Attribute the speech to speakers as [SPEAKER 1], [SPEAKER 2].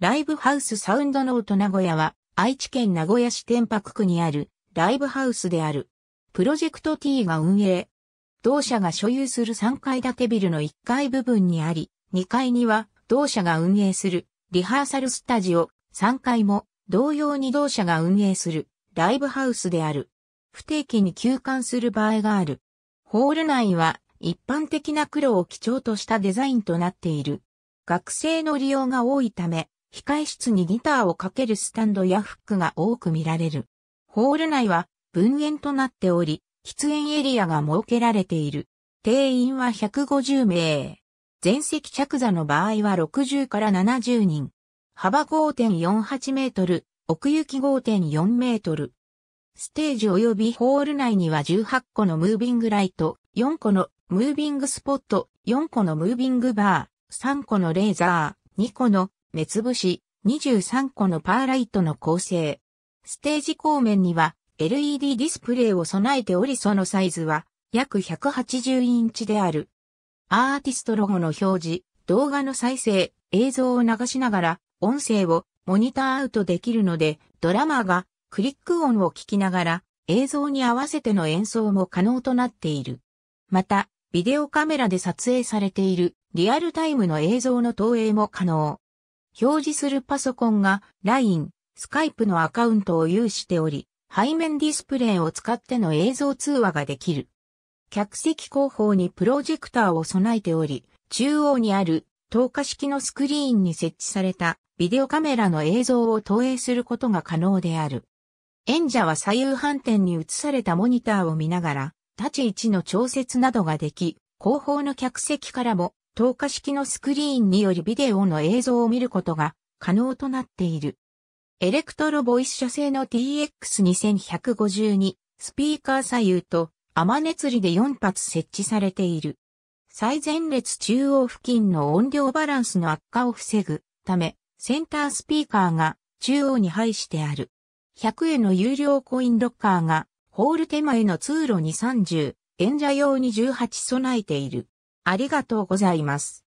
[SPEAKER 1] ライブハウスサウンドノート名古屋は、愛知県名古屋市天白区にあるライブハウスである。プロジェクト T が運営。同社が所有する3階建てビルの1階部分にあり、2階には同社が運営するリハーサルスタジオ、3階も同様に同社が運営するライブハウスである。不定期に休館する場合がある。ホール内は一般的な黒を基調としたデザインとなっている。学生の利用が多いため、控室にギターをかけるスタンドやフックが多く見られる。ホール内は分煙となっており、喫煙エリアが設けられている。定員は150名。全席着座の場合は60から70人。幅5.48メートル、奥行き5.4メートル。ステージ及びホール内には18個のムービングライト、4個のムービングスポット、4個のムービングバー、3個のレーザー、2個の目つぶし、23個のパーライトの構成。ステージ後面には LED ディスプレイを備えておりそのサイズは約180インチである。アーティストロゴの表示、動画の再生、映像を流しながら音声をモニターアウトできるので、ドラマがクリック音を聞きながら映像に合わせての演奏も可能となっている。また、ビデオカメラで撮影されているリアルタイムの映像の投影も可能。表示するパソコンが LINE、Skype のアカウントを有しており、背面ディスプレイを使っての映像通話ができる。客席後方にプロジェクターを備えており、中央にある透過式のスクリーンに設置されたビデオカメラの映像を投影することが可能である。演者は左右反転に移されたモニターを見ながら、立ち位置の調節などができ、後方の客席からも透過式のスクリーンによりビデオの映像を見ることが可能となっている。エレクトロボイス社製の TX2152 スピーカー左右と雨熱りで4発設置されている。最前列中央付近の音量バランスの悪化を防ぐため、センタースピーカーが中央に配してある。100円の有料コインロッカーがホール手前の通路に30、演者用に18備えている。ありがとうございます。